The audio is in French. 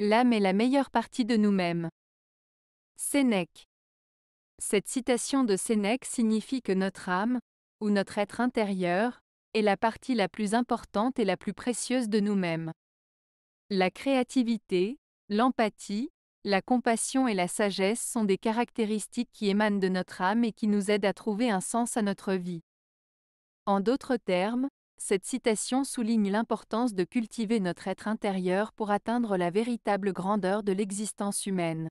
L'âme est la meilleure partie de nous-mêmes. Sénèque. Cette citation de Sénèque signifie que notre âme, ou notre être intérieur, est la partie la plus importante et la plus précieuse de nous-mêmes. La créativité, l'empathie, la compassion et la sagesse sont des caractéristiques qui émanent de notre âme et qui nous aident à trouver un sens à notre vie. En d'autres termes, cette citation souligne l'importance de cultiver notre être intérieur pour atteindre la véritable grandeur de l'existence humaine.